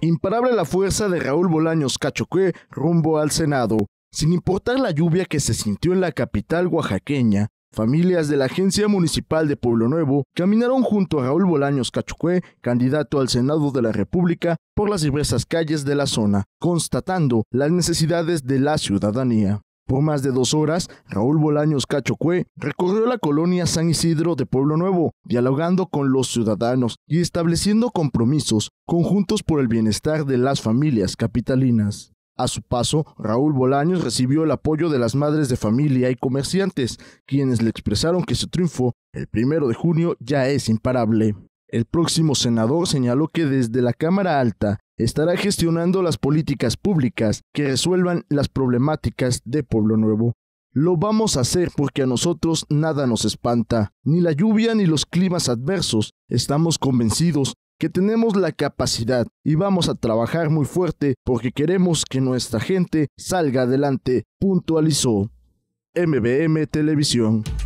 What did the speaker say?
Imparable la fuerza de Raúl Bolaños Cachoque rumbo al Senado. Sin importar la lluvia que se sintió en la capital oaxaqueña, Familias de la Agencia Municipal de Pueblo Nuevo caminaron junto a Raúl Bolaños Cachoque, candidato al Senado de la República, por las diversas calles de la zona, constatando las necesidades de la ciudadanía. Por más de dos horas, Raúl Bolaños Cachocué recorrió la colonia San Isidro de Pueblo Nuevo, dialogando con los ciudadanos y estableciendo compromisos conjuntos por el bienestar de las familias capitalinas. A su paso, Raúl Bolaños recibió el apoyo de las madres de familia y comerciantes, quienes le expresaron que su triunfo, el primero de junio, ya es imparable. El próximo senador señaló que desde la Cámara Alta estará gestionando las políticas públicas que resuelvan las problemáticas de Pueblo Nuevo. Lo vamos a hacer porque a nosotros nada nos espanta, ni la lluvia ni los climas adversos. Estamos convencidos que tenemos la capacidad y vamos a trabajar muy fuerte porque queremos que nuestra gente salga adelante, puntualizó. MBM Televisión.